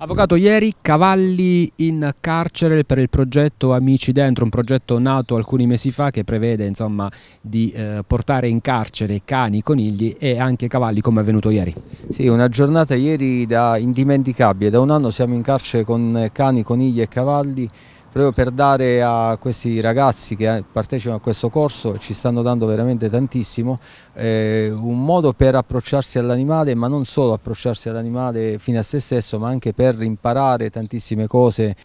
Avvocato, ieri Cavalli in carcere per il progetto Amici Dentro, un progetto nato alcuni mesi fa che prevede insomma, di eh, portare in carcere cani, conigli e anche cavalli come è avvenuto ieri. Sì, una giornata ieri da indimenticabile, da un anno siamo in carcere con cani, conigli e cavalli proprio per dare a questi ragazzi che eh, partecipano a questo corso, ci stanno dando veramente tantissimo, eh, un modo per approcciarsi all'animale, ma non solo approcciarsi all'animale fino a se stesso, ma anche per imparare tantissime cose.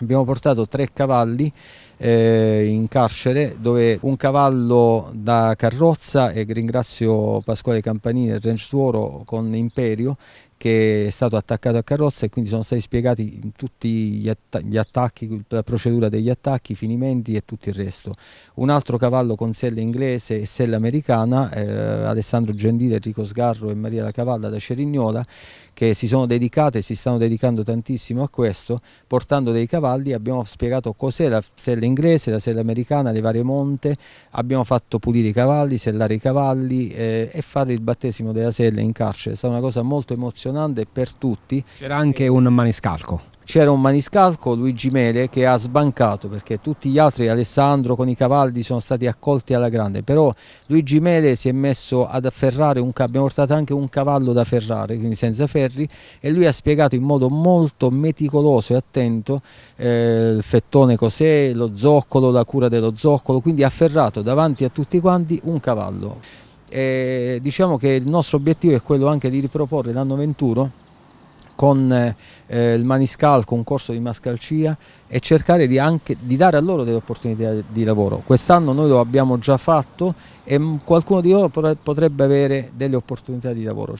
Abbiamo portato tre cavalli eh, in carcere dove un cavallo da carrozza e ringrazio Pasquale Campanini e Range Suoro con Imperio che è stato attaccato a carrozza e quindi sono stati spiegati tutti gli, att gli, attacchi, la procedura degli attacchi, i finimenti e tutto il resto. Un altro cavallo con sella inglese e sella americana, eh, Alessandro Gentile, Enrico Sgarro e Maria La Cavalla da Cerignola, che si sono dedicate e si stanno dedicando tantissimo a questo, portando dei cavalli, abbiamo spiegato cos'è la sella inglese inglese, la sella americana, le varie monte, abbiamo fatto pulire i cavalli, sellare i cavalli eh, e fare il battesimo della sella in carcere, è stata una cosa molto emozionante per tutti. C'era anche un maniscalco c'era un maniscalco Luigi Mele che ha sbancato perché tutti gli altri, Alessandro con i cavalli, sono stati accolti alla grande, però Luigi Mele si è messo ad afferrare, un, abbiamo portato anche un cavallo da ferrare, quindi senza ferri, e lui ha spiegato in modo molto meticoloso e attento eh, il fettone cos'è, lo zoccolo, la cura dello zoccolo, quindi ha afferrato davanti a tutti quanti un cavallo. E diciamo che il nostro obiettivo è quello anche di riproporre l'anno 21 con eh, il Maniscal, corso di Mascalcia e cercare di, anche, di dare a loro delle opportunità di lavoro. Quest'anno noi lo abbiamo già fatto e qualcuno di loro potrebbe avere delle opportunità di lavoro.